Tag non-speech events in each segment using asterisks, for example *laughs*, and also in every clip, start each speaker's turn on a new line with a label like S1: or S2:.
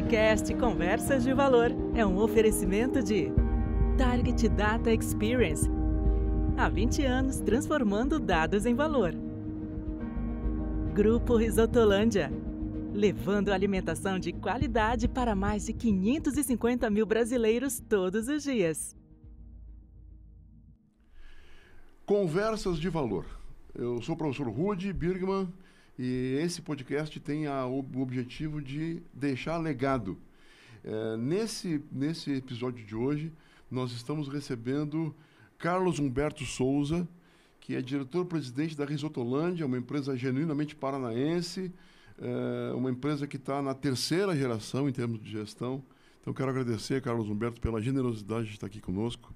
S1: podcast Conversas de Valor é um oferecimento de Target Data Experience. Há 20 anos transformando dados em valor. Grupo Risotolândia. Levando alimentação de qualidade para mais de 550 mil brasileiros todos os dias.
S2: Conversas de Valor. Eu sou o professor Rudi Birgman e esse podcast tem a, o objetivo de deixar legado. É, nesse, nesse episódio de hoje, nós estamos recebendo Carlos Humberto Souza, que é diretor-presidente da Risotolândia, uma empresa genuinamente paranaense, é, uma empresa que está na terceira geração em termos de gestão. Então, quero agradecer, Carlos Humberto, pela generosidade de estar aqui conosco.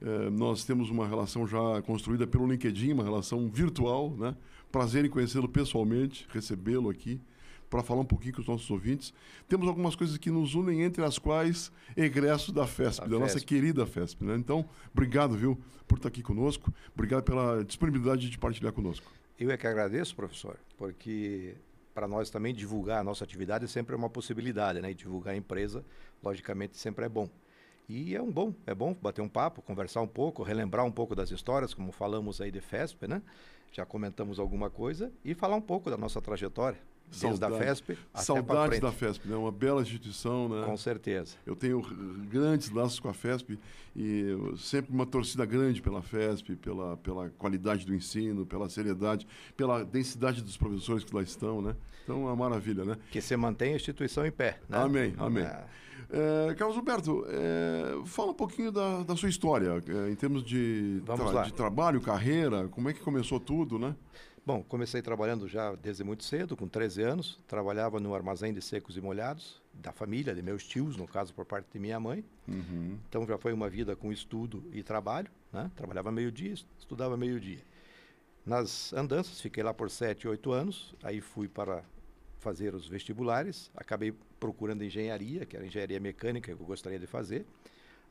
S2: É, nós temos uma relação já construída pelo LinkedIn, uma relação virtual, né? Prazer em conhecê-lo pessoalmente, recebê-lo aqui para falar um pouquinho com os nossos ouvintes. Temos algumas coisas que nos unem, entre as quais egresso da FESP, da, nossa querida FESP. Né? Então, obrigado, viu, por estar aqui conosco. Obrigado pela disponibilidade de partilhar conosco.
S1: Eu é que agradeço, professor, porque para nós também divulgar a nossa atividade é sempre é uma possibilidade, né? E divulgar a empresa, logicamente, sempre é bom. E é um bom, é bom bater um papo, conversar um pouco, relembrar um pouco das histórias, como falamos aí de FESP, né? já comentamos alguma coisa, e falar um pouco da nossa trajetória. Desde da FESP Saudades da
S2: FESP, né? Uma bela instituição, né? Com certeza. Eu tenho grandes laços com a FESP e sempre uma torcida grande pela FESP, pela, pela qualidade do ensino, pela seriedade, pela densidade dos professores que lá estão, né? Então, é uma maravilha, né? Que você mantém a instituição em pé, né? Amém, amém. É. é, Carlos Humberto, é, fala um pouquinho da, da sua história, é, em termos de, tra de trabalho, carreira,
S1: como é que começou tudo, né? Bom, comecei trabalhando já desde muito cedo, com 13 anos. Trabalhava no armazém de secos e molhados da família, de meus tios, no caso por parte de minha mãe. Uhum. Então já foi uma vida com estudo e trabalho. Né? Trabalhava meio-dia, estudava meio-dia. Nas andanças, fiquei lá por 7, 8 anos. Aí fui para fazer os vestibulares. Acabei procurando engenharia, que era engenharia mecânica que eu gostaria de fazer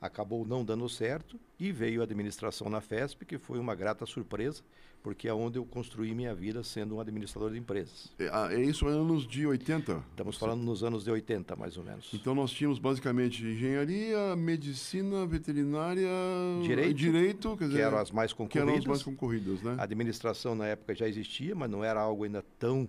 S1: acabou não dando certo e veio a administração na FESP, que foi uma grata surpresa, porque é onde eu construí minha vida sendo um administrador de empresas.
S2: É, ah, é isso anos de 80? Estamos falando
S1: nos anos de 80, mais ou menos. Então
S2: nós tínhamos basicamente engenharia, medicina, veterinária, direito, direito dizer, que eram as mais concorridas. eram as mais
S1: concorridas, né? A administração na época já existia, mas não era algo ainda tão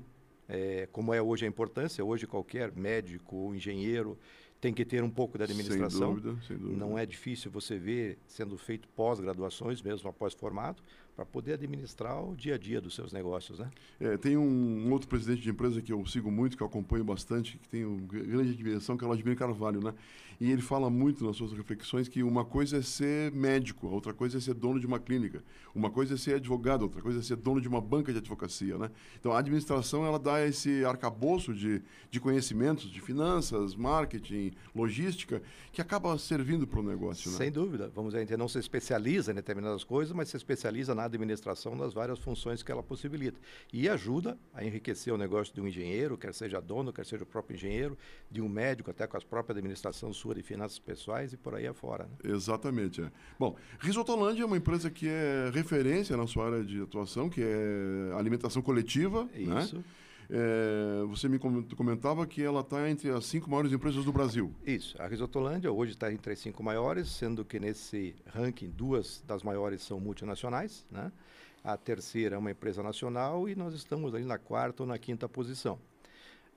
S1: é, como é hoje a importância. Hoje qualquer médico ou engenheiro tem que ter um pouco de administração. Sem dúvida, sem dúvida. Não é difícil você ver sendo feito pós-graduações, mesmo após formado, para poder administrar o dia a dia dos seus negócios, né?
S2: É, tem um outro presidente de empresa que eu sigo muito, que eu acompanho bastante, que uma grande admiração, que é o Vladimir Carvalho, né? E ele fala muito nas suas reflexões que uma coisa é ser médico, a outra coisa é ser dono de uma clínica, uma coisa é ser advogado, outra coisa é ser dono de uma banca de advocacia, né? Então a administração ela dá esse arcabouço de, de conhecimentos, de finanças, marketing, logística, que acaba servindo para o negócio,
S1: né? Sem dúvida. Vamos dizer, a gente não se especializa em determinadas coisas, mas se especializa na administração nas várias funções que ela possibilita. E ajuda a enriquecer o negócio de um engenheiro, quer seja dono, quer seja o próprio engenheiro, de um médico, até com as próprias administração sua de finanças pessoais e por aí afora. Né? Exatamente. É. Bom, Risotolândia é uma empresa que é referência na sua
S2: área de atuação, que é alimentação coletiva. Né? Isso. Né? É, você me
S1: comentava que ela está entre as cinco maiores empresas do Brasil. Isso. A Risotolândia hoje está entre as cinco maiores, sendo que nesse ranking duas das maiores são multinacionais, né? A terceira é uma empresa nacional e nós estamos ali na quarta ou na quinta posição.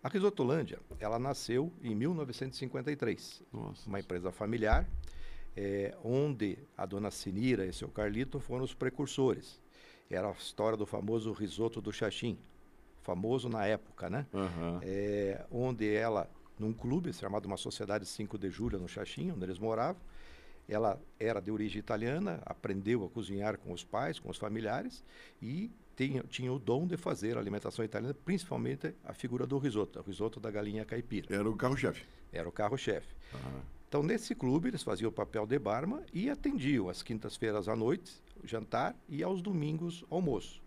S1: A Risotolândia, ela nasceu em 1953, Nossa. uma empresa familiar, é, onde a dona Sinira e seu Carlito foram os precursores. Era a história do famoso risoto do Xaxim, famoso na época, né? Uhum. É, onde ela, num clube chamado uma Sociedade 5 de Julho, no Xaxim, onde eles moravam, ela era de origem italiana, aprendeu a cozinhar com os pais, com os familiares, e tinha, tinha o dom de fazer a alimentação italiana, principalmente a figura do risoto, o risoto da galinha caipira. Era o carro-chefe. Era o carro-chefe. Uhum. Então, nesse clube, eles faziam o papel de barman e atendiam às quintas-feiras à noite, jantar, e aos domingos, almoço.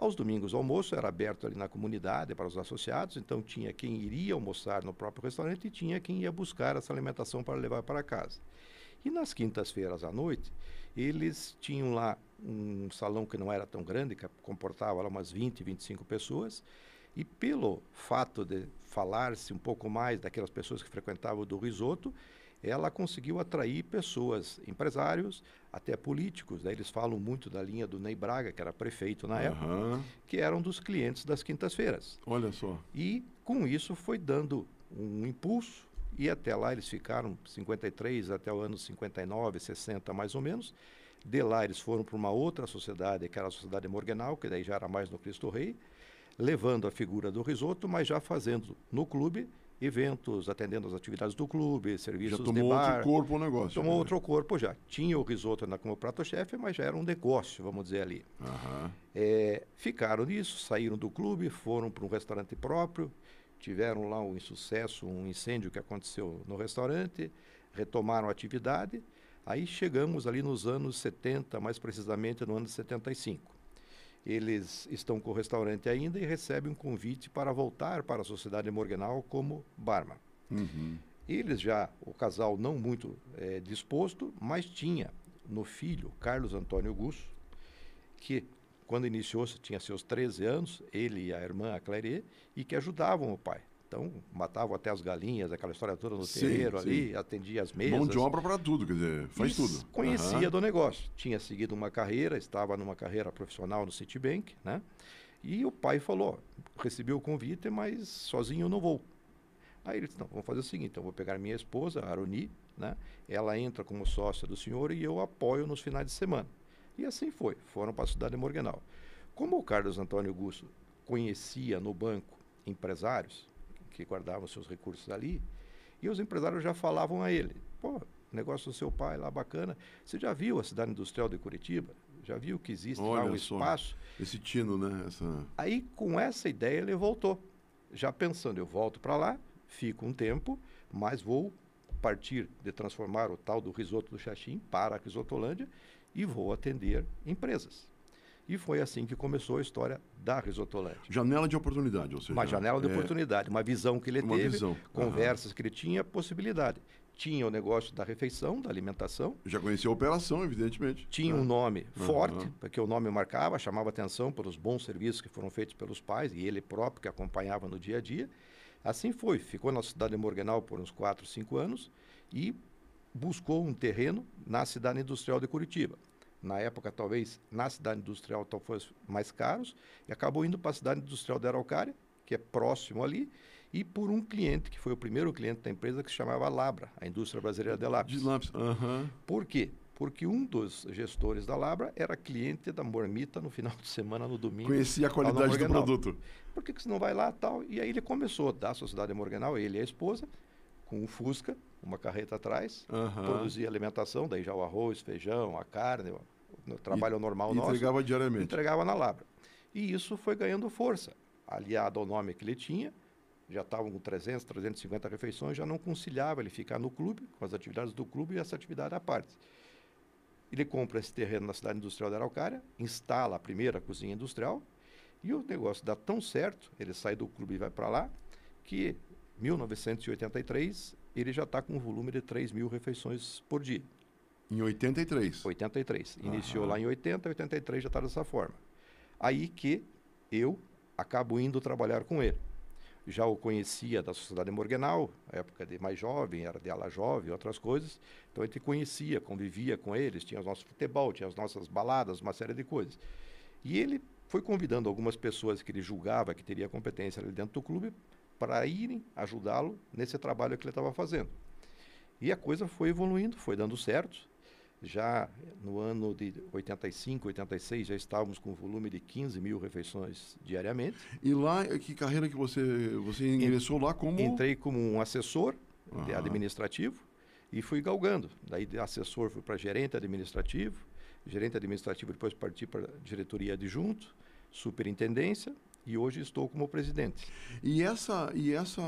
S1: Aos domingos o almoço era aberto ali na comunidade para os associados, então tinha quem iria almoçar no próprio restaurante e tinha quem ia buscar essa alimentação para levar para casa. E nas quintas-feiras à noite, eles tinham lá um salão que não era tão grande, que comportava lá umas 20, 25 pessoas, e pelo fato de falar-se um pouco mais daquelas pessoas que frequentavam do risoto, ela conseguiu atrair pessoas, empresários, até políticos. Né? Eles falam muito da linha do Ney Braga, que era prefeito na uhum. época, que eram dos clientes das quintas-feiras. Olha só. E com isso foi dando um impulso e até lá eles ficaram 53 até o ano 59, 60 mais ou menos. De lá eles foram para uma outra sociedade, que era a sociedade Morganal, que daí já era mais no Cristo Rei, levando a figura do risoto, mas já fazendo no clube eventos, atendendo às atividades do clube, serviços já tomou de bar. outro corpo o
S2: negócio. Tomou né?
S1: outro corpo já. Tinha o risoto na, como prato-chefe, mas já era um negócio, vamos dizer ali. Uhum. É, ficaram nisso, saíram do clube, foram para um restaurante próprio, tiveram lá um insucesso, um incêndio que aconteceu no restaurante, retomaram a atividade. Aí chegamos ali nos anos 70, mais precisamente no ano de 75. Eles estão com o restaurante ainda e recebem um convite para voltar para a sociedade de Morgenau como barman. Uhum. Eles já, o casal não muito é, disposto, mas tinha no filho, Carlos Antônio Gus, que quando iniciou tinha seus 13 anos, ele e a irmã, a e que ajudavam o pai. Então, matavam até as galinhas, aquela história toda no sim, terreiro sim. ali, atendia as mesas. Mão de obra para
S2: tudo, quer dizer, faz e tudo. Conhecia uhum. do
S1: negócio. Tinha seguido uma carreira, estava numa carreira profissional no Citibank, né? E o pai falou: recebi o convite, mas sozinho eu não vou. Aí ele disse: não, vamos fazer o seguinte, então, eu vou pegar minha esposa, a Aruni, né? Ela entra como sócia do senhor e eu apoio nos finais de semana. E assim foi, foram para a cidade de Morganal. Como o Carlos Antônio Gusso conhecia no banco empresários, que guardavam seus recursos ali, e os empresários já falavam a ele: pô, negócio do seu pai lá bacana, você já viu a cidade industrial de Curitiba? Já viu que existe Olha lá um só, espaço? Esse tino, né? Essa... Aí, com essa ideia, ele voltou. Já pensando, eu volto para lá, fico um tempo, mas vou partir de transformar o tal do risoto do Xaxim para a Risotolândia e vou atender empresas. E foi assim que começou a história da Risotolândia. Janela de oportunidade, ou seja... Uma janela de é... oportunidade, uma visão que ele uma teve, visão. conversas uhum. que ele tinha, possibilidade. Tinha o negócio da refeição, da alimentação. Já conhecia a operação, evidentemente. Tinha uhum. um é. nome uhum. forte, porque o nome marcava, chamava atenção pelos bons serviços que foram feitos pelos pais e ele próprio que acompanhava no dia a dia. Assim foi, ficou na cidade de Morganal por uns 4, 5 anos e buscou um terreno na cidade industrial de Curitiba na época talvez na cidade industrial tal fossem mais caros, e acabou indo para a cidade industrial da Araucária, que é próximo ali, e por um cliente, que foi o primeiro cliente da empresa, que se chamava Labra, a indústria brasileira de lápis. De lápis, uhum. Por quê? Porque um dos gestores da Labra era cliente da Mormita no final de semana, no domingo. Conhecia a qualidade do produto. Por que, que você não vai lá tal? E aí ele começou da Sociedade Morganal, ele e a esposa, com um Fusca, uma carreta atrás, uhum. produzia alimentação, daí já o arroz, feijão, a carne, o trabalho e, normal entregava nosso. Entregava diariamente. Entregava na Labra. E isso foi ganhando força. Aliado ao nome que ele tinha, já estavam com 300, 350 refeições, já não conciliava ele ficar no clube, com as atividades do clube e essa atividade à parte. Ele compra esse terreno na cidade industrial da Araucária, instala a primeira cozinha industrial, e o negócio dá tão certo, ele sai do clube e vai para lá, que 1983, ele já está com um volume de 3 mil refeições por dia. Em 83? 83. Iniciou Aham. lá em 80, 83 já está dessa forma. Aí que eu acabo indo trabalhar com ele. Já o conhecia da Sociedade Morganal, época de mais jovem, era de ala jovem, outras coisas. Então a gente conhecia, convivia com eles, tinha o nosso futebol, tinha as nossas baladas, uma série de coisas. E ele foi convidando algumas pessoas que ele julgava que teria competência ali dentro do clube para irem ajudá-lo nesse trabalho que ele estava fazendo. E a coisa foi evoluindo, foi dando certo. Já no ano de 85, 86, já estávamos com um volume de 15 mil refeições diariamente. E lá, eh, que carreira que você, você ingressou lá como? Entrei como um assessor uhum. administrativo e fui galgando. Daí de assessor fui para gerente administrativo, gerente administrativo depois parti para diretoria adjunto, superintendência, e hoje estou como presidente. E essa e
S2: essa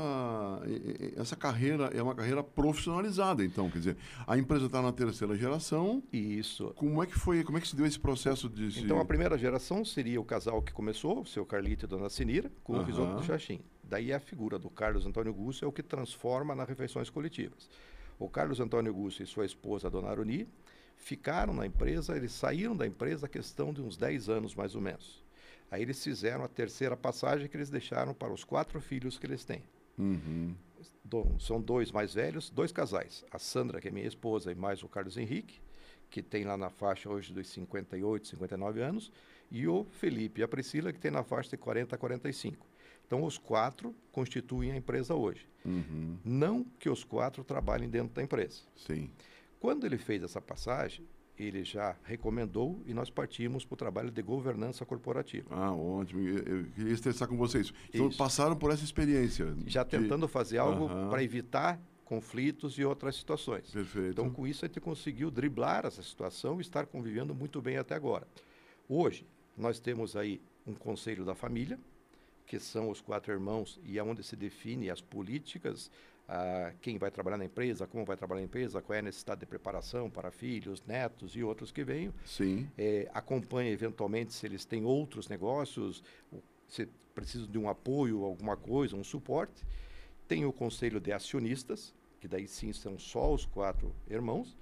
S2: essa carreira é uma carreira profissionalizada, então, quer dizer, a empresa está na terceira geração. Isso. Como é que foi? Como é que se deu esse processo de? Então, a
S1: primeira geração seria o casal que começou, o seu Carlito e dona Sinira, com o risoto do Xaxim. Daí é a figura do Carlos Antônio Gusso é o que transforma nas refeições coletivas. O Carlos Antônio Gusso e sua esposa, a dona Aruni, ficaram na empresa, eles saíram da empresa a questão de uns 10 anos mais ou menos. Aí eles fizeram a terceira passagem que eles deixaram para os quatro filhos que eles têm. Uhum. Do, são dois mais velhos, dois casais. A Sandra, que é minha esposa, e mais o Carlos Henrique, que tem lá na faixa hoje dos 58, 59 anos, e o Felipe e a Priscila, que tem na faixa de 40 a 45. Então, os quatro constituem a empresa hoje. Uhum. Não que os quatro trabalhem dentro da empresa. Sim. Quando ele fez essa passagem, ele já recomendou e nós partimos para o trabalho de governança corporativa.
S2: Ah, ótimo. Eu, queria estressar com vocês. Então, Isso. passaram por essa experiência. Já de... tentando fazer algo uhum. para
S1: evitar conflitos e outras situações. Perfeito. Então, com isso, a gente conseguiu driblar essa situação e estar convivendo muito bem até agora. Hoje, nós temos aí um conselho da família, que são os quatro irmãos, e é onde se define as políticas ah, quem vai trabalhar na empresa, como vai trabalhar na empresa, qual é a necessidade de preparação para filhos, netos e outros que venham. Sim. É, acompanha eventualmente se eles têm outros negócios, se precisam de um apoio, alguma coisa, um suporte. Tem o conselho de acionistas, que daí sim são só os quatro irmãos.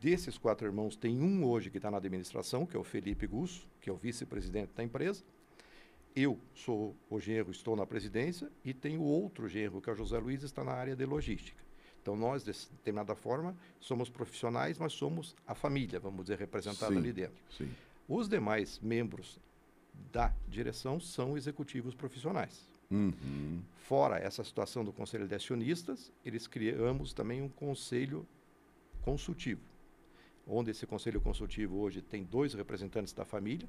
S1: Desses quatro irmãos, tem um hoje que está na administração, que é o Felipe Gusso, que é o vice-presidente da empresa eu sou o genro, estou na presidência, e tenho outro genro, que é o José Luiz, está na área de logística. Então, nós, de determinada forma, somos profissionais, mas somos a família, vamos dizer, representada sim, ali dentro. Sim. Os demais membros da direção são executivos profissionais.
S2: Uhum.
S1: Fora essa situação do conselho de acionistas, eles criamos também um conselho consultivo, onde esse conselho consultivo hoje tem dois representantes da família,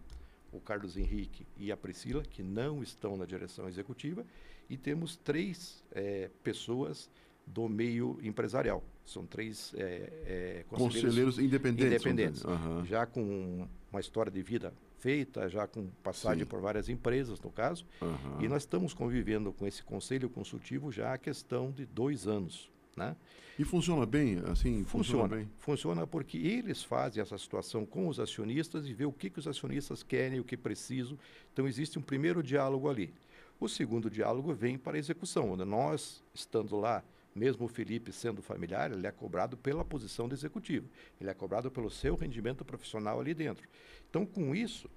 S1: o Carlos Henrique e a Priscila, que não estão na direção executiva, e temos três é, pessoas do meio empresarial. São três é, é, conselheiros, conselheiros, independentes. independentes uhum. Já com uma história de vida feita, já com passagem Sim. por várias empresas, no caso. Uhum. E nós estamos convivendo com esse conselho consultivo já há questão de dois anos. Né? E funciona bem, assim? Funciona, funciona, bem. funciona porque eles fazem essa situação com os acionistas e vê o que, que os acionistas querem, o que precisam. Então, existe um primeiro diálogo ali. O segundo diálogo vem para a execução, onde nós, estando lá, mesmo o Felipe sendo familiar, ele é cobrado pela posição do executivo, ele é cobrado pelo seu rendimento profissional ali dentro. Então, com isso,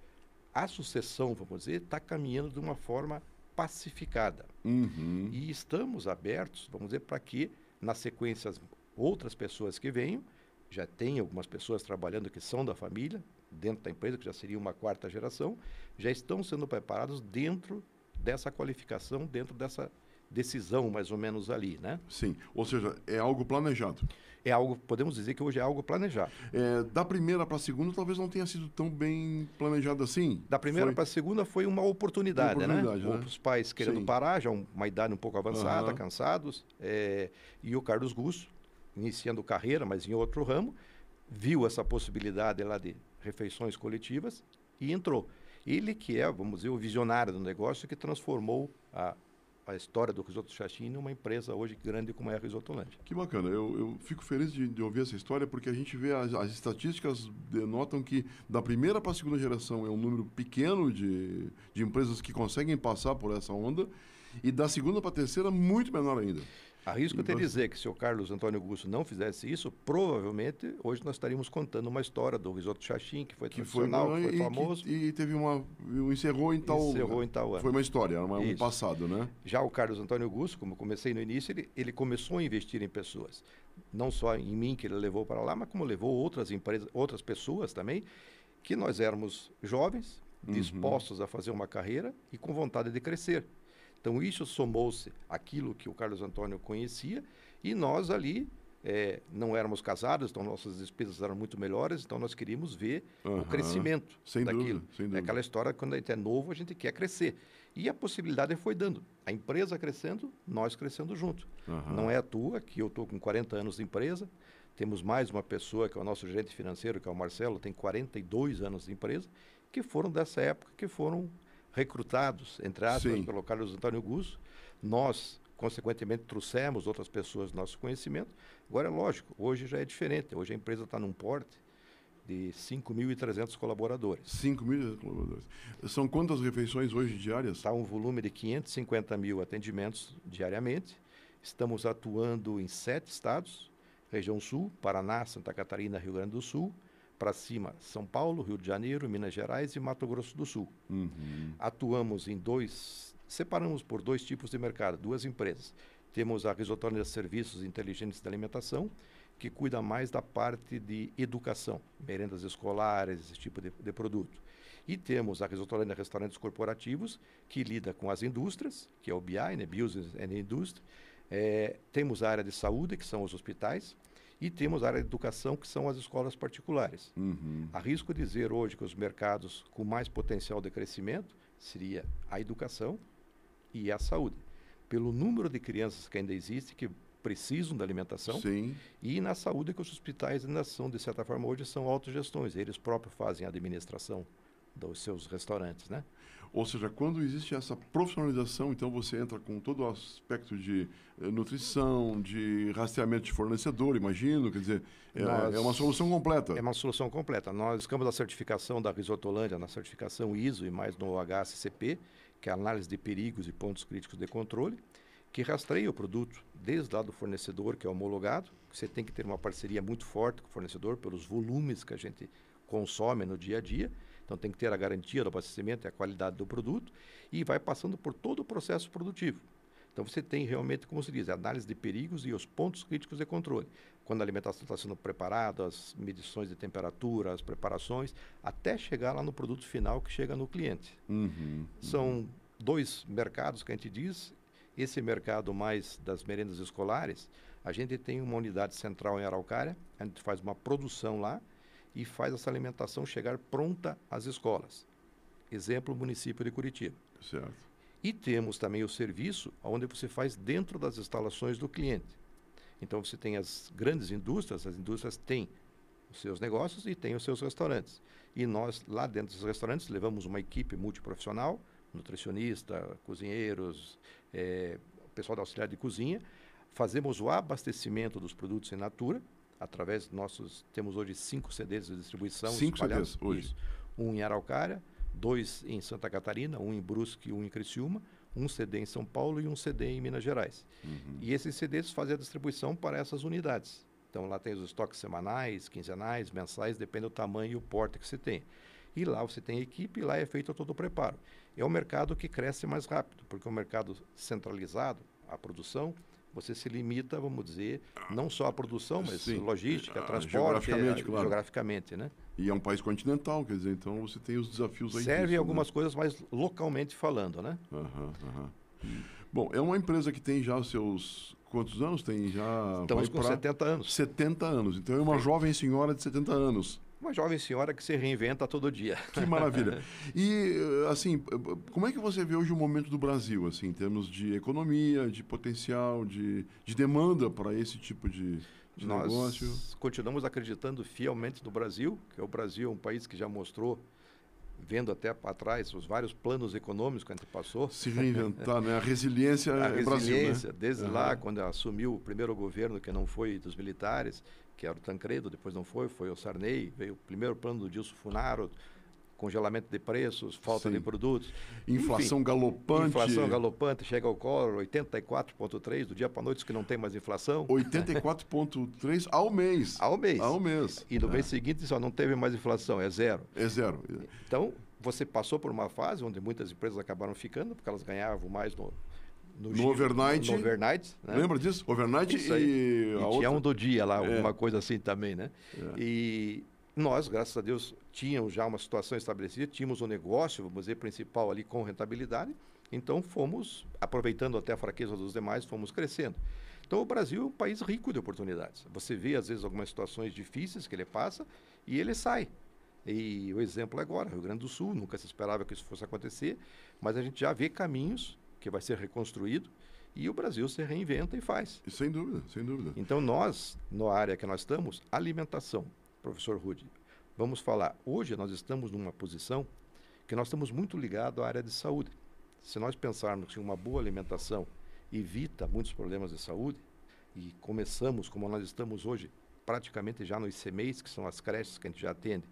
S1: a sucessão, vamos dizer, está caminhando de uma forma pacificada.
S2: Uhum.
S1: E estamos abertos, vamos dizer, para que na sequência, outras pessoas que venham, já tem algumas pessoas trabalhando que são da família, dentro da empresa, que já seria uma quarta geração, já estão sendo preparados dentro dessa qualificação, dentro dessa decisão, mais ou menos ali, né? Sim, ou seja, é algo planejado. É algo, podemos dizer que hoje é
S2: algo planejado. É, da primeira para a segunda, talvez não tenha sido tão bem planejado assim. Da primeira foi... para
S1: a segunda foi uma oportunidade, uma né? oportunidade né? né? Os pais querendo Sim. parar, já uma idade um pouco avançada, uhum. cansados, é, e o Carlos Gusso, iniciando carreira, mas em outro ramo, viu essa possibilidade lá de refeições coletivas e entrou. Ele que é, vamos dizer, o visionário do negócio que transformou a a história do risoto Xaxim numa empresa hoje grande como é a Risotolândia.
S2: Que bacana, eu, eu fico feliz de, de, ouvir essa história porque a gente vê as, as estatísticas denotam que da primeira para a segunda geração é um número pequeno de, de empresas que conseguem passar por essa onda e da segunda para a terceira muito
S1: menor ainda. Arrisco até dizer que se o Carlos Antônio Augusto não fizesse isso, provavelmente hoje nós estaríamos contando uma história do risoto Xaxim, que foi que tradicional, foi, que foi e, famoso.
S2: Que, e teve uma. Encerrou em tal. Encerrou em tal ano. Foi uma história, era um passado,
S1: né? Já o Carlos Antônio Augusto, como comecei no início, ele, ele começou a investir em pessoas. Não só em mim, que ele levou para lá, mas como levou outras empresas, outras pessoas também, que nós éramos jovens, uhum. dispostos uhum. a fazer uma carreira e com vontade de crescer. Então, isso somou-se aquilo que o Carlos Antônio conhecia e nós ali é, não éramos casados, então nossas despesas eram muito melhores, então nós queríamos ver uhum. o crescimento sem daquilo. É dúvida, sem dúvida. É aquela história quando a gente é novo, a gente quer crescer. E a possibilidade foi dando. A empresa crescendo, nós crescendo junto. Uhum. Não é à toa que eu estou com 40 anos de empresa, temos mais uma pessoa, que é o nosso gerente financeiro, que é o Marcelo, tem 42 anos de empresa, que foram dessa época, que foram recrutados, entre aspas, Sim. pelo Carlos Antônio Gusso. Nós, consequentemente, trouxemos outras pessoas do nosso conhecimento. Agora, é lógico, hoje já é diferente. Hoje a empresa está num porte de 5.300 colaboradores. 5.300 colaboradores. São quantas refeições hoje diárias? Está um volume de 550 mil atendimentos diariamente. Estamos atuando em sete estados, região sul, Paraná, Santa Catarina, Rio Grande do Sul, para cima São Paulo, Rio de Janeiro, Minas Gerais e Mato Grosso do Sul. Uhum. Atuamos em dois, separamos por dois tipos de mercado, duas empresas. Temos a de Serviços Inteligentes de Alimentação, que cuida mais da parte de educação, merendas escolares, esse tipo de, de produto. E temos a de Restaurantes Corporativos, que lida com as indústrias, que é o BI, né, Business and Industry. É, temos a área de saúde, que são os hospitais, e temos a área de educação, que são as escolas particulares. Uhum. Arrisco dizer hoje que os mercados com mais potencial de crescimento seria a educação e a saúde. Pelo número de crianças que ainda existe, que precisam da alimentação. Sim. E na saúde que os hospitais ainda são, de certa forma, hoje são autogestões. Eles próprios fazem a administração dos seus restaurantes,
S2: né? Ou seja, quando existe essa profissionalização, então você entra com todo o aspecto de eh, nutrição, de rastreamento de fornecedor, imagino, quer dizer, é, é Nós, é, uma
S1: solução completa. É uma solução completa. Nós escamos a certificação da Risotolândia, na certificação ISO e mais no HACCP, que é a análise de perigos e pontos críticos de controle, que rastreia o produto desde lá do fornecedor, que é homologado, você tem que ter uma parceria muito forte com o fornecedor pelos volumes que a gente consome no dia a dia, então tem que ter a garantia do abastecimento e é a qualidade do produto e vai passando por todo o processo produtivo. Então você tem realmente, como se diz, a análise de perigos e os pontos críticos de controle. Quando a alimentação está sendo preparada, as medições de temperatura, as preparações, até chegar lá no produto final que chega no cliente. Uhum, São uhum. dois mercados que a gente diz. Esse mercado mais das merendas escolares, a gente tem uma unidade central em Araucária, a gente faz uma produção lá, e faz essa alimentação chegar pronta às escolas. Exemplo, o município de Curitiba. Certo. E temos também o serviço onde você faz dentro das instalações do cliente. Então você tem as grandes indústrias, as indústrias têm os seus negócios e têm os seus restaurantes. E nós, lá dentro dos restaurantes, levamos uma equipe multiprofissional, nutricionista, cozinheiros, é, pessoal da auxiliar de cozinha, fazemos o abastecimento dos produtos em natura, através nossos temos hoje cinco CDs de distribuição. Cinco CDs hoje. Isso. Um em Araucária, dois em Santa Catarina, um em Brusque, um em Criciúma, um CD em São Paulo e um CD em Minas Gerais. Uhum. E esses CDs fazem a distribuição para essas unidades. Então lá tem os estoques semanais, quinzenais, mensais, depende do tamanho e o porte que você tem. E lá você tem equipe e lá é feito todo o preparo. É o mercado que cresce mais rápido, porque é um mercado centralizado, a produção, você se limita, vamos dizer, não só à produção, mas Sim. logística, ah, transporte, geograficamente, a, eh, claro. geograficamente, né?
S2: E é um país continental, quer dizer, então você tem os desafios aí. Servem disso, né? algumas né?
S1: coisas, mas localmente falando, né?
S2: Bom, é uma empresa que tem já seus quantos anos tem já? Estamos com pra... 70 anos. 70 anos. Então é uma jovem senhora
S1: de 70 anos uma jovem senhora que se reinventa todo dia. Que maravilha. *laughs* E,
S2: assim, como é que você vê hoje o momento do Brasil, assim, em termos de economia, de potencial, de, de demanda para esse tipo de, de Nós negócio?
S1: Nós continuamos acreditando fielmente no Brasil, que é o Brasil é um país que já mostrou vendo até para trás os vários planos econômicos que a gente passou. Se reinventar, né? A resiliência *laughs* A resiliência, é Brasil, né? desde uhum. lá, quando assumiu o primeiro governo, que não foi dos militares, que era o Tancredo, depois não foi, foi o Sarney, veio o primeiro plano do Dilso Funaro, congelamento de preços, falta Sim. de produtos. Inflação Enfim, galopante. Inflação galopante, chega ao colo, 84,3 do dia para noite, que não tem mais inflação. 84,3 ao mês. Ao mês. Ao mês. E no é. mês seguinte só não teve mais inflação, é zero. É zero. Então, você passou por uma fase onde muitas empresas acabaram ficando, porque elas ganhavam mais no, no, no overnight. No overnight né? Lembra disso? Overnight Isso e, e a outra. tinha um do dia lá, é. alguma coisa assim também, né? É. E nós, graças a Deus, tínhamos já uma situação estabelecida, tínhamos o um negócio, vamos dizer, principal ali com rentabilidade, então fomos, aproveitando até a fraqueza dos demais, fomos crescendo. Então o Brasil é um país rico de oportunidades. Você vê, às vezes, algumas situações difíceis que ele passa e ele sai. E o exemplo é agora, Rio Grande do Sul, nunca se esperava que isso fosse acontecer, mas a gente já vê caminhos porque vai ser reconstruído e o Brasil se reinventa e faz. E sem dúvida, sem dúvida. Então nós, na área que nós estamos, alimentação, professor Rude, vamos falar. Hoje nós estamos numa posição que nós estamos muito ligados à área de saúde. Se nós pensarmos que uma boa alimentação evita muitos problemas de saúde, e começamos como nós estamos hoje, praticamente já nos CMEs, que são as creches que a gente já atende,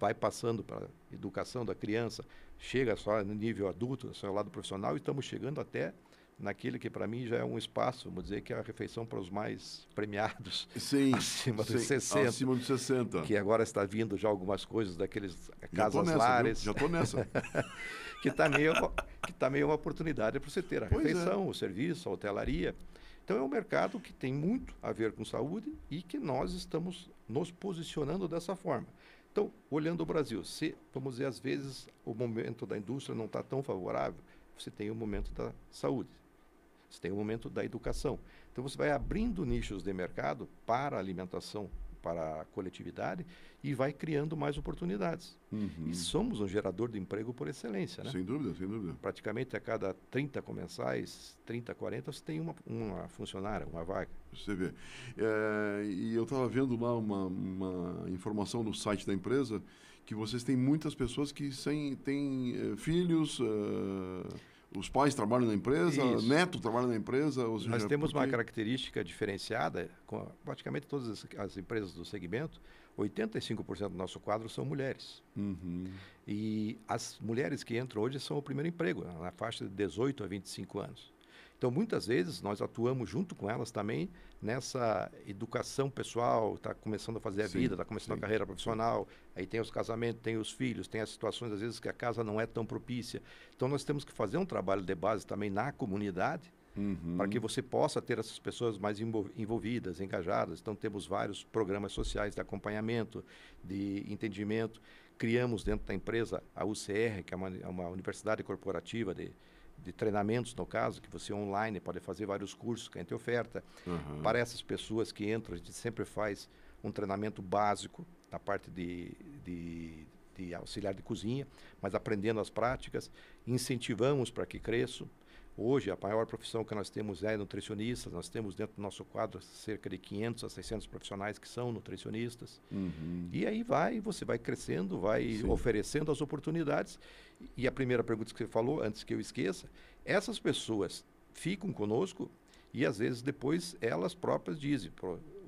S1: vai passando para a educação da criança, chega só no nível adulto, no seu lado profissional, e estamos chegando até naquele que para mim já é um espaço, vamos dizer que é a refeição para os mais premiados, sim, *laughs* acima dos 60. Acima dos 60. Que agora está vindo já algumas coisas daqueles casas lares. Já estou nessa. *laughs* que também tá tá meio uma, que uma oportunidade para você ter a pois é. refeição, é. o serviço, a hotelaria. Então é um mercado que tem muito a ver com saúde e que nós estamos nos posicionando dessa forma. Então, olhando o Brasil, se, vamos dizer, às vezes o momento da indústria não está tão favorável, você tem o momento da saúde, você tem o momento da educação. Então, você vai abrindo nichos de mercado para a alimentação para a coletividade e vai criando mais oportunidades. Uhum. E somos um gerador de emprego por excelência, né? Sem dúvida, sem dúvida. Praticamente a cada 30 comensais, 30, 40, você tem uma, uma funcionária,
S2: uma vaga. Você vê. É, e eu estava vendo lá uma, uma, informação no site da empresa que vocês têm muitas pessoas que sem, têm é, filhos... É os pais trabalham na empresa, Isso. neto trabalha na empresa. Os... Nós temos uma
S1: característica diferenciada, com praticamente todas as, as empresas do segmento, 85% do nosso quadro são mulheres. Uhum. E as mulheres que entram hoje são o primeiro emprego, na faixa de 18 a 25 anos. Então, muitas vezes, nós atuamos junto com elas também nessa educação pessoal, está começando a fazer a sim, vida, está começando sim. a carreira profissional, aí tem os casamentos, tem os filhos, tem as situações, às vezes, que a casa não é tão propícia. Então, nós temos que fazer um trabalho de base também na comunidade, Uhum. para que você possa ter essas pessoas mais envolvidas, engajadas. Então, temos vários programas sociais de acompanhamento, de entendimento. Criamos dentro da empresa a UCR, que é uma, é uma universidade corporativa de, de treinamentos, no caso, que você online pode fazer vários cursos que a gente oferta. Uhum. Para essas pessoas que entram, a gente sempre faz um treinamento básico na parte de, de, de auxiliar de cozinha, mas aprendendo as práticas, incentivamos para que cresçam. Hoje, a maior profissão que nós temos é nutricionistas. Nós temos dentro do nosso quadro cerca de 500 a 600 profissionais que são nutricionistas. Uhum. E aí vai, você vai crescendo, vai Sim. oferecendo as oportunidades. E a primeira pergunta que você falou, antes que eu esqueça, essas pessoas ficam conosco e às vezes depois elas próprias dizem,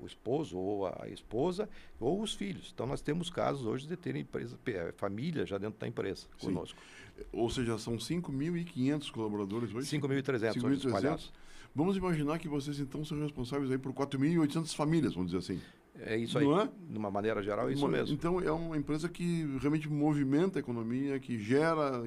S1: o esposo ou a esposa ou os filhos. Então nós temos casos hoje de terem empresa, eh, família já dentro da empresa Sim. conosco. Eh,
S2: ou seja, são 5.500 colaboradores hoje? 5.300 hoje Vamos imaginar que vocês então são responsáveis aí por 4.800 famílias, vamos dizer assim.
S1: É isso aí. Não é? De uma maneira geral, é isso mesmo.
S2: Então, é uma empresa que realmente movimenta a economia, que gera,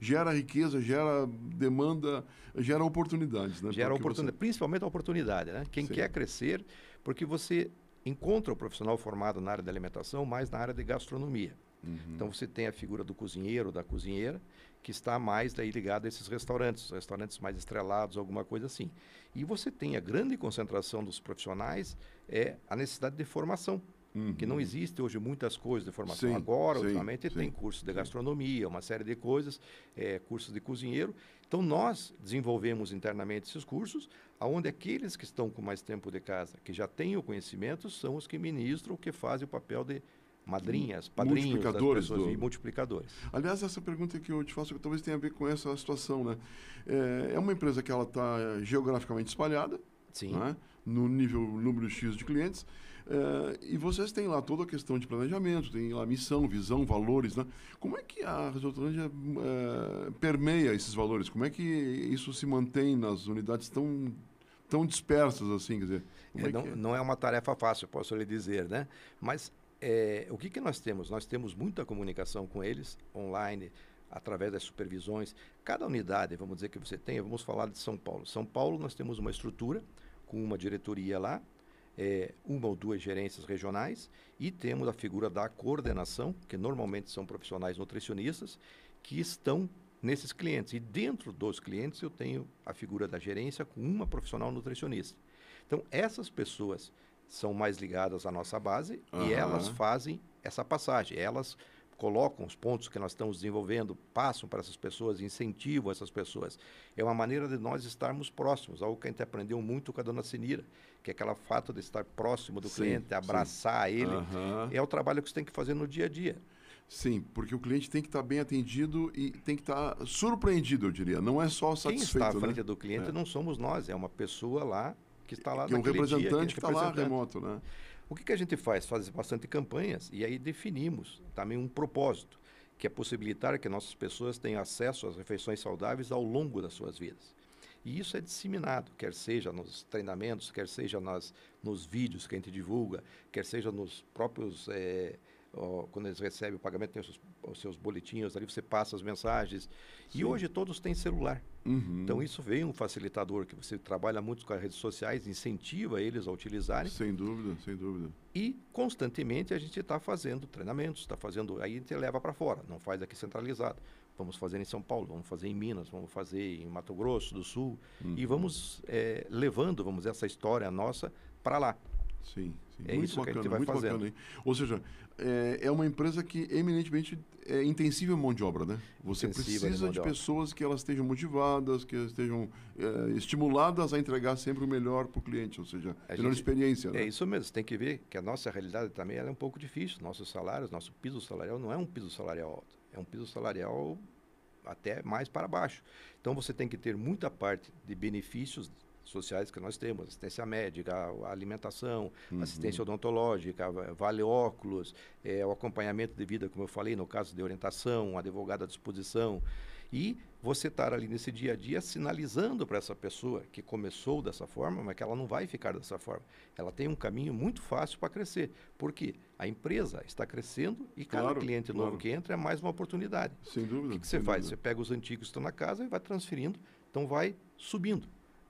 S1: gera riqueza, gera demanda, gera oportunidades. Né, gera oportunidade, você... principalmente a oportunidade. Né? Quem Sim. quer crescer porque você encontra o profissional formado na área da alimentação, mais na área de gastronomia. Uhum. Então você tem a figura do cozinheiro ou da cozinheira, que está mais daí ligado a esses restaurantes, restaurantes mais estrelados, alguma coisa assim. E você tem a grande concentração dos profissionais é a necessidade de formação. Uhum. Que não uhum. existe hoje muitas coisas de formação. Sim, Agora, sim, ultimamente, sim, tem curso de gastronomia, uma série de coisas, é, cursos de cozinheiro. Então, nós desenvolvemos internamente esses cursos, onde aqueles que estão com mais tempo de casa, que já têm o conhecimento, são os que ministram, que fazem o papel de madrinhas, hum. padrinhos multiplicadores pessoas, do... e multiplicadores. Aliás, essa pergunta que eu
S2: te faço que talvez tenha a ver com essa situação, né? É, é uma empresa que ela está geograficamente espalhada, Sim. Né? no nível número X de clientes, é, e vocês têm lá toda a questão de planejamento, tem lá missão, visão, valores. Né? Como é que a Resultolândia é, eh, permeia esses valores? Como é que isso se mantém nas unidades tão
S1: tão dispersas assim, quer dizer? É, é não, é? não é uma tarefa fácil, posso lhe dizer, né? Mas é, o que, que nós temos? Nós temos muita comunicação com eles, online, através das supervisões. Cada unidade, vamos dizer que você tem, vamos falar de São Paulo. São Paulo, nós temos uma estrutura com uma diretoria lá, é, uma ou duas gerências regionais e temos a figura da coordenação, que normalmente são profissionais nutricionistas, que estão nesses clientes. E dentro dos clientes eu tenho a figura da gerência com uma profissional nutricionista. Então, essas pessoas são mais ligadas à nossa base uhum. e elas fazem essa passagem. Elas colocam os pontos que nós estamos desenvolvendo, passam para essas pessoas, incentivam essas pessoas. É uma maneira de nós estarmos próximos, algo que a gente aprendeu muito com a dona Sinira, que é aquela fato de estar próximo do sim, cliente, abraçar sim. ele. Uhum. É o trabalho que você tem que fazer no dia a dia. Sim, porque o cliente tem que estar bem atendido e tem que estar surpreendido, eu diria. Não é só satisfeito. Quem está à né? frente né? do cliente é. não somos nós, é uma pessoa lá que está lá de um representante dia, que, está lá remoto, né? O que, que a gente faz? Faz bastante campanhas e aí definimos também um propósito, que é possibilitar que nossas pessoas tenham acesso às refeições saudáveis ao longo das suas vidas. E isso é disseminado, quer seja nos treinamentos, quer seja nas, nos vídeos que a gente divulga, quer seja nos próprios eh, quando eles recebem o pagamento, tem os seus, os seus boletinhos ali, você passa as mensagens. Sim. E hoje todos têm celular.
S2: Uhum. Então isso
S1: vem um facilitador que você trabalha muito com as redes sociais, incentiva eles a utilizarem. Sem dúvida, sem dúvida. E constantemente a gente está fazendo treinamentos, está fazendo. Aí a gente leva para fora, não faz aqui centralizado. Vamos fazer em São Paulo, vamos fazer em Minas, vamos fazer em Mato Grosso do Sul. Uhum. E vamos é, levando, vamos essa história nossa para lá. Sim, sim. É muito isso bacana, que a gente vai muito fazendo. Bacana, hein?
S2: Ou seja, é, é, uma empresa que eminentemente é intensiva em mão de obra, né? Você intensiva precisa de, de pessoas que elas estejam motivadas, que estejam é, estimuladas a entregar
S1: sempre o melhor para o cliente, ou seja, a melhor gente, experiência. Né? É isso mesmo, tem que ver que a nossa realidade também é um pouco difícil. Nossos salários, nosso piso salarial não é um piso salarial alto, é um piso salarial até mais para baixo. Então você tem que ter muita parte de benefícios sociais que nós temos, assistência médica, alimentação, uhum. assistência odontológica, vale óculos, é, o acompanhamento de vida, como eu falei, no caso de orientação, advogado à disposição. E você estar tá ali nesse dia a dia sinalizando para essa pessoa que começou dessa forma, mas que ela não vai ficar dessa forma. Ela tem um caminho muito fácil para crescer. porque A empresa está crescendo e cada cliente claro. novo que entra é mais uma oportunidade. Sem dúvida. O que, que você faz? Dúvida. Você pega os antigos que estão na casa e vai transferindo, então vai subindo.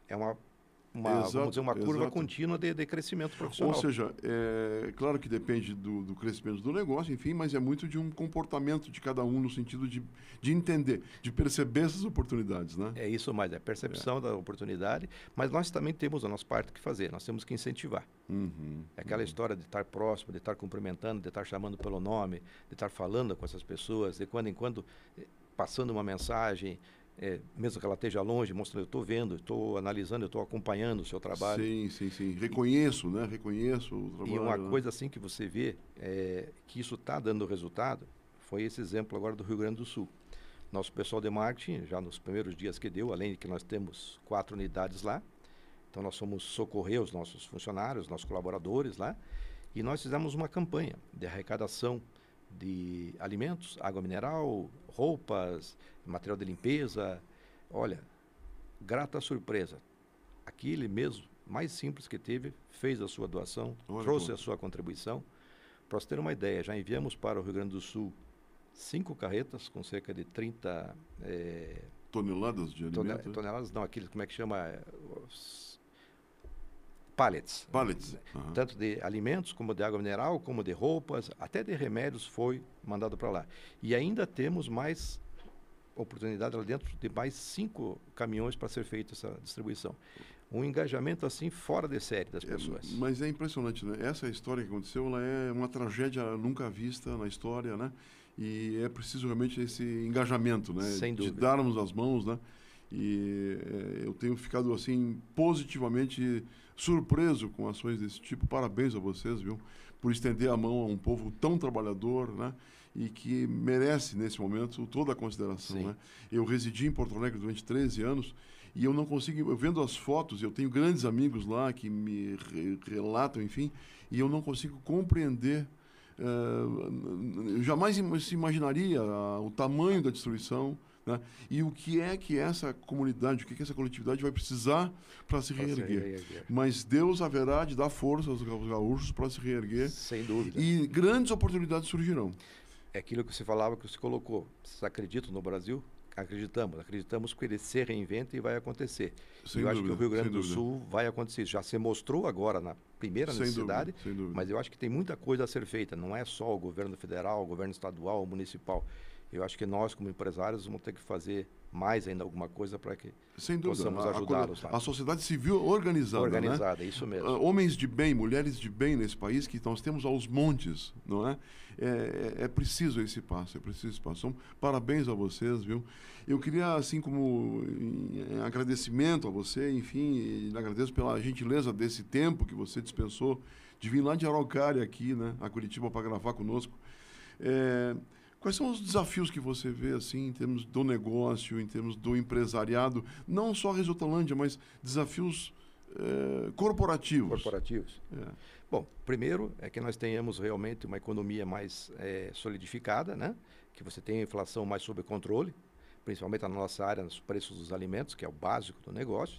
S1: É uma uma, vamos dizer, uma curva exato. contínua de, de, crescimento profissional. Ou
S2: seja, é, claro que depende do, do, crescimento do negócio, enfim, mas é muito de um comportamento de cada um no sentido de, de entender,
S1: de perceber essas oportunidades, né? É isso mais, é a percepção é. da oportunidade, mas nós também temos a nossa parte que fazer, nós temos que incentivar. Uhum, é Aquela uhum. história de estar próximo, de estar cumprimentando, de estar chamando pelo nome, de estar falando com essas pessoas, de quando em quando eh, passando uma mensagem, é, mesmo que ela esteja longe, mostrando, eu estou vendo, estou analisando, estou acompanhando o seu trabalho.
S2: Sim, sim, sim. Reconheço, né? Reconheço o trabalho. E uma né? coisa
S1: assim que você vê é, que isso está dando resultado foi esse exemplo agora do Rio Grande do Sul. Nosso pessoal de marketing, já nos primeiros dias que deu, além de que nós temos quatro unidades lá, então nós fomos socorrer os nossos funcionários, nossos colaboradores lá, e nós fizemos uma campanha de arrecadação de alimentos, água mineral, roupas, material de limpeza. Olha, grata surpresa. Aquele mesmo, mais simples que teve, fez a sua doação, Olha trouxe a sua contribuição. Para você ter uma ideia, já enviamos para o Rio Grande do Sul cinco carretas com cerca de 30. É, eh, toneladas de alimentos? Né? Toneladas, não, aqueles, como é que chama? Os, pallets. Pallets. Uhum. Tanto de alimentos, como de água mineral, como de roupas, até de remédios foi mandado para lá. E ainda temos mais oportunidade lá dentro de mais cinco caminhões para ser feita essa distribuição. Um engajamento assim fora de série das é, pessoas. É, mas é impressionante, né? Essa história que aconteceu, ela é uma
S2: tragédia nunca vista na história, né? E é preciso realmente esse engajamento, né? Sem dúvida. De darmos as mãos, né? E eh, eu tenho ficado assim positivamente surpreso com ações desse tipo. Parabéns a vocês, viu, por estender a mão a um povo tão trabalhador, né? E que merece nesse momento toda a consideração, Sim. né? Eu residi em Porto Alegre durante 13 anos e eu não consigo, eu vendo as fotos, eu tenho grandes amigos lá que me re relatam, enfim, e eu não consigo compreender uh, jamais se imaginaria ah, o tamanho da destruição né? E o que é que essa comunidade, o que, é que essa coletividade vai precisar para se reerguer. Mas Deus haverá de dar força aos gaúchos para se reerguer. Sem dúvida. E
S1: grandes oportunidades surgirão. É aquilo que você falava, que você colocou. Vocês acreditam no Brasil? Acreditamos. Acreditamos que ele se reinventa e vai acontecer. Sem eu dúvida, acho que o Rio Grande do dúvida. Sul vai acontecer. Já se mostrou agora na primeira sem necessidade, dúvida, mas eu acho que tem muita coisa a ser feita. Não é só o governo federal, o governo estadual, o municipal eu acho que nós, como empresários, vamos ter que fazer mais ainda alguma coisa para que dúvida, possamos ajudá-los. A, tá? a, sociedade civil organizada. Né? Organizada, né? isso mesmo. Ah,
S2: homens de bem, mulheres de bem nesse país, que nós temos aos montes, não é? é? É, é preciso esse passo, é preciso esse passo. Então, parabéns a vocês, viu? Eu queria, assim como em, em agradecimento a você, enfim, agradeço pela gentileza desse tempo que você dispensou de vir lá de Araucária aqui, né, a Curitiba, para gravar conosco. É, Quais são os desafios que você vê, assim, em termos do negócio, em termos do empresariado, não só a Resultalândia, mas desafios
S1: eh, corporativos? Corporativos. É. Bom, primeiro é que nós tenhamos realmente uma economia mais eh, solidificada, né? que você tenha a inflação mais sob controle, principalmente na nossa área, nos preços dos alimentos, que é o básico do negócio.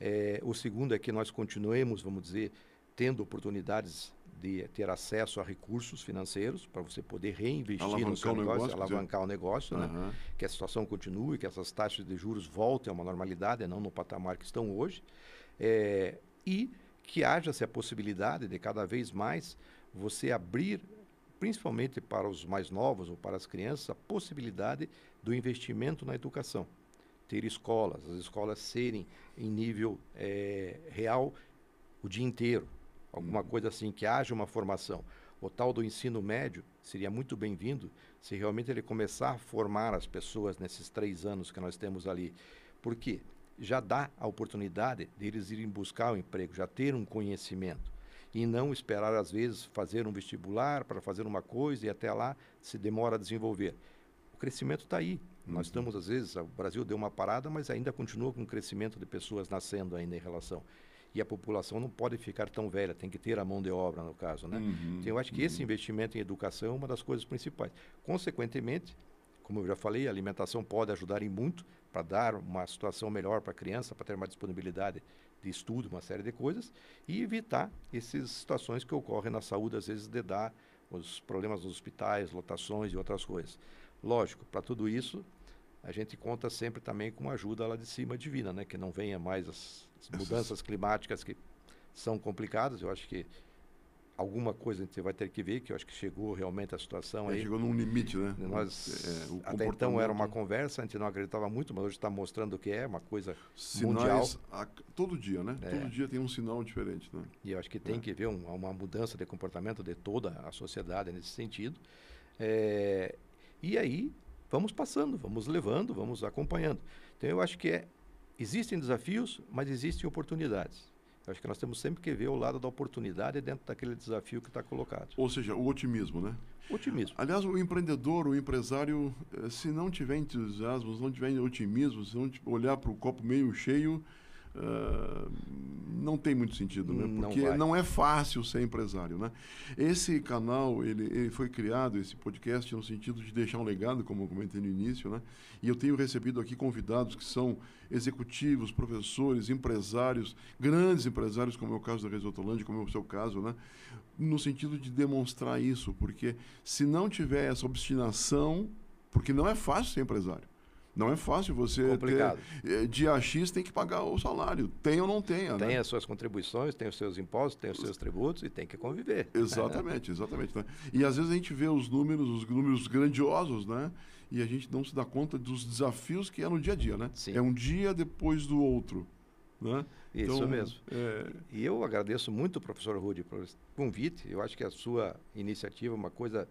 S1: É, o segundo é que nós continuemos, vamos dizer, tendo oportunidades de ter acesso a recursos financeiros para você poder reinvestir alavancar no seu negócio, negócio alavancar dizer... o negócio, né? que a situação continue, que essas taxas de juros voltem a uma normalidade, não no patamar que estão hoje, é, e que haja-se a possibilidade de cada vez mais você abrir, principalmente para os mais novos ou para as crianças, a possibilidade do investimento na educação. Ter escolas, as escolas serem em nível é, real o dia inteiro, alguma uhum. coisa assim, que haja uma formação. O tal do ensino médio seria muito bem-vindo se realmente ele começar a formar as pessoas nesses três anos que nós temos ali. Porque já dá a oportunidade deles irem buscar o um emprego, já ter um conhecimento. E não esperar, às vezes, fazer um vestibular para fazer uma coisa e até lá se demora a desenvolver. O crescimento está aí. Uhum. Nós estamos, às vezes, o Brasil deu uma parada, mas ainda continua com um crescimento de pessoas nascendo ainda em relação e a população não pode ficar tão velha, tem que ter a mão de obra, no caso. Né? Uhum, então, eu acho que uhum. esse investimento em educação é uma das coisas principais. Consequentemente, como eu já falei, a alimentação pode ajudar em muito para dar uma situação melhor para a criança, para ter uma disponibilidade de estudo, uma série de coisas, e evitar essas situações que ocorrem na saúde, às vezes, de dar os problemas nos hospitais, lotações e outras coisas. Lógico, para tudo isso, a gente conta sempre também com a ajuda lá de cima divina, né? Que não venha mais as mudanças climáticas que são complicadas. Eu acho que alguma coisa a gente vai ter que ver, que eu acho que chegou realmente a situação é, aí. Chegou num
S2: limite, né? Nós, é, até então era uma
S1: né? conversa, a gente não acreditava muito, mas hoje está mostrando o que é, uma coisa Sinais mundial. A, todo dia, né? É. Todo dia tem um sinal diferente, né? E eu acho que tem é. que ver um, uma mudança de comportamento de toda a sociedade nesse sentido. É, e aí, vamos passando, vamos levando, vamos acompanhando. Então, eu acho que é Existem desafios, mas existem oportunidades. Eu acho que nós temos sempre que ver o lado da oportunidade dentro daquele desafio que está colocado. Ou seja, o
S2: otimismo, né? O otimismo. Aliás, o empreendedor, o empresário, eh, se não tiver entusiasmo, se não tiver otimismo, se não olhar para o copo meio cheio, Uh, não tem muito sentido, né? Porque não, não, é fácil ser empresário, né? Esse canal, ele, ele, foi criado, esse podcast, no sentido de deixar um legado, como eu comentei no início, né? E eu tenho recebido aqui convidados que são executivos, professores, empresários, grandes empresários, como é o caso da Resoltolândia, como é o seu caso, né? No sentido de demonstrar isso, porque se não tiver essa obstinação, porque não é fácil ser empresário,
S1: não é fácil você Complicado. ter. Eh, de A X tem que pagar o salário. Tem ou não tenha. Né? Tem né? as suas contribuições, tem os seus impostos, tem os seus tributos e tem que conviver. *laughs* Exatamente, exatamente. Né?
S2: E às vezes a gente vê os números, os números grandiosos, né? E a gente não se dá conta dos desafios que é no dia a dia, né? Sim. É um dia depois do outro.
S1: Né? Isso então, mesmo. É... E eu agradeço muito, professor Rude, pelo convite. Eu acho que a sua iniciativa é uma coisa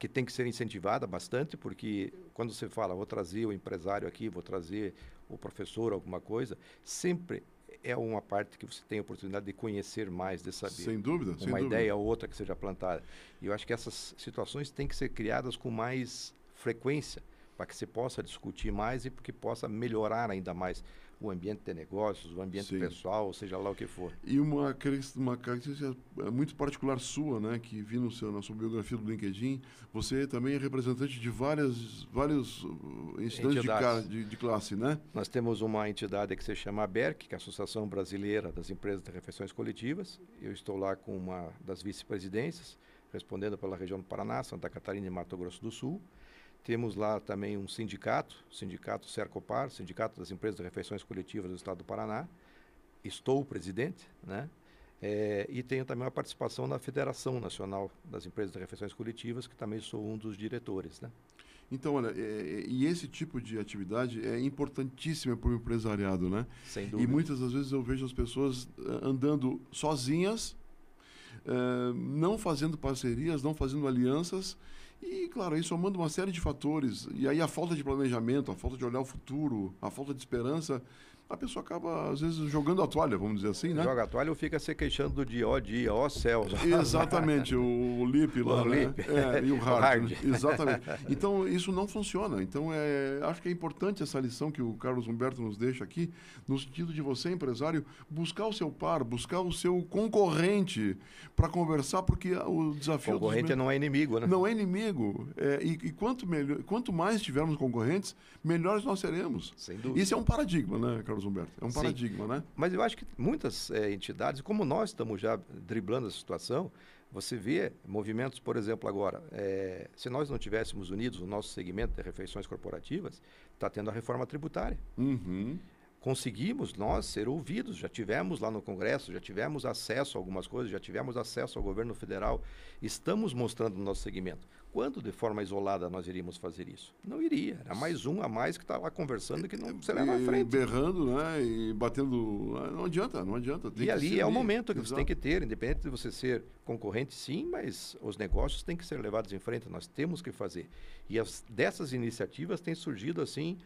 S1: que tem que ser incentivada bastante, porque quando você fala, vou trazer o empresário aqui, vou trazer o professor, alguma coisa, sempre é uma parte que você tem a oportunidade de conhecer mais, de saber. Sem dúvida, Uma ideia ou outra que seja plantada. E eu acho que essas situações têm que ser criadas com mais frequência, para que você possa discutir mais e que possa melhorar ainda mais o ambiente de negócios, o ambiente Sim. pessoal, ou seja lá o que for.
S2: E uma, uma característica muito particular sua, né, que vi no seu, na sua biografia do LinkedIn, você também é representante de várias, vários uh, entidades de, de,
S1: de, classe, né? Nós temos uma entidade que se chama ABERC, que é a Associação Brasileira das Empresas de Refeições Coletivas. Eu estou lá com uma das vice-presidências, respondendo pela região do Paraná, Santa Catarina e Mato Grosso do Sul. Temos lá também um sindicato, o Sindicato Sercopar, Sindicato das Empresas de Refeições Coletivas do Estado do Paraná. Estou o presidente, né? É, e tenho também uma participação na Federação Nacional das Empresas de Refeições Coletivas, que também sou um dos diretores, né? Então, olha, é, e esse tipo
S2: de atividade é importantíssima para o empresariado, né?
S1: Sem dúvida. E muitas
S2: das vezes eu vejo as pessoas andando sozinhas, não fazendo parcerias, não fazendo alianças e, claro, isso somando uma série de fatores, e aí a falta de planejamento, a falta de olhar o futuro, a falta de esperança, a pessoa acaba, às vezes, jogando a toalha, vamos
S1: dizer assim, né? Joga a toalha ou fica se queixando do dia, ó dia, ó céu. *laughs* Exatamente,
S2: o, o Lip lá, o né? Lip. É, e o *laughs* Hard. Né? Exatamente.
S1: Então, isso não funciona. Então, é, acho
S2: que é importante essa lição que o Carlos Humberto nos deixa aqui, no sentido de você, empresário, buscar o seu par, buscar o seu concorrente para conversar, porque o desafio... Concorrente dos... não é inimigo, né? Não é inimigo. É, e, e quanto, melhor, quanto mais tivermos concorrentes, melhores nós seremos. Sem dúvida. Isso é um
S1: paradigma, né, Carlos? Carlos Humberto. É um Sim. paradigma, né? Mas eu acho que muitas é, entidades, como nós estamos já driblando essa situação, você vê movimentos, por exemplo, agora, é, se nós não tivéssemos unidos o nosso segmento de refeições corporativas, está tendo a reforma tributária.
S2: Uhum
S1: conseguimos nós ser ouvidos, já tivemos lá no Congresso, já tivemos acesso a algumas coisas, já tivemos acesso ao governo federal, estamos mostrando o nosso segmento. Quando de forma isolada nós iríamos fazer isso? Não iria, era mais um a mais que está lá conversando que não se leva à frente. Berrando, né, e batendo, né, não adianta, não adianta. e ali é ali. o momento que Exato. você tem que ter, independente de você ser concorrente sim, mas os negócios têm que ser levados em frente, nós temos que fazer. E as, dessas iniciativas têm surgido assim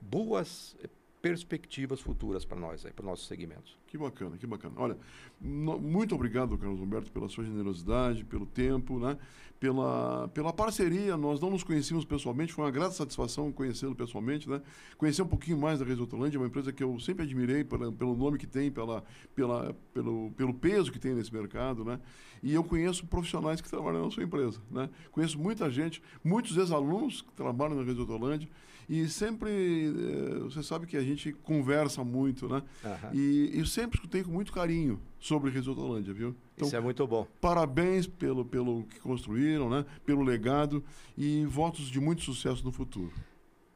S1: boas eh, perspectivas futuras para nós, para nossos segmentos.
S2: Que bacana, que bacana. Olha, no, muito obrigado, Carlos Humberto, pela sua generosidade, pelo tempo, né? pela, pela parceria. Nós não nos conhecíamos pessoalmente, foi uma grata satisfação conhecê-lo pessoalmente. Né? Conhecer um pouquinho mais da Resultolândia, é uma empresa que eu sempre admirei pela, pelo nome que tem, pela, pela, pelo, pelo peso que tem nesse mercado. Né? E eu conheço profissionais que trabalham na sua empresa. Né? Conheço muita gente, muitos ex-alunos que trabalham na Resultolândia. E sempre, eh, você sabe que a gente conversa muito, né? Uhum. E eu sempre escutei com muito carinho sobre Risoltolândia, viu? Então, Isso é muito bom. Parabéns pelo, pelo que
S1: construíram, né? Pelo legado e votos de muito sucesso no futuro.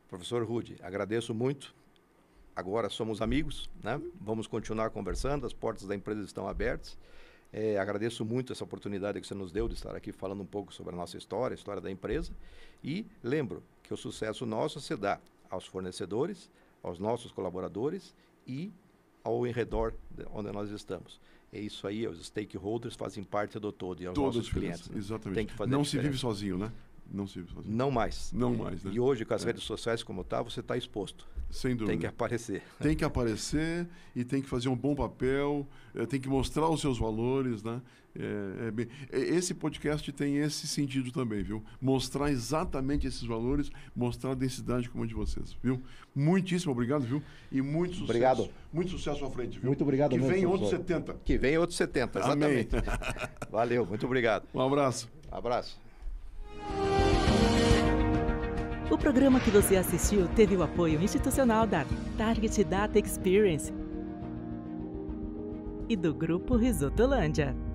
S1: Professor Rude, agradeço muito. Agora somos amigos, né? Vamos continuar conversando, as portas da empresa estão abertas. É, agradeço muito essa oportunidade que você nos deu de estar aqui falando um pouco sobre a nossa história, a história da empresa. E lembro que o sucesso nosso se dá aos fornecedores, aos nossos colaboradores e ao em redor onde nós estamos. É isso aí, os stakeholders fazem parte do todo e aos Todos nossos clientes. Né? Exatamente. Tem que fazer Não se vive sozinho, né? Não se Não mais. Não é, mais, né? E hoje, com as é. redes sociais como está, você está exposto. Sem dúvida. Tem que aparecer.
S2: Tem que aparecer e tem que fazer um bom papel, eh, tem que mostrar os seus valores, né? É, bem... Esse podcast tem esse sentido também, viu? Mostrar exatamente esses valores, mostrar a densidade como a de vocês, viu? Muitíssimo obrigado, viu? E muito sucesso. Obrigado. Muito sucesso à frente, viu? Muito obrigado. Que vem outros 70.
S1: Que vem outros 70, exatamente. *laughs* Valeu, muito obrigado. Um abraço. Abraço. O programa que você assistiu teve o apoio institucional da Target Data Experience e do Grupo Risotolândia.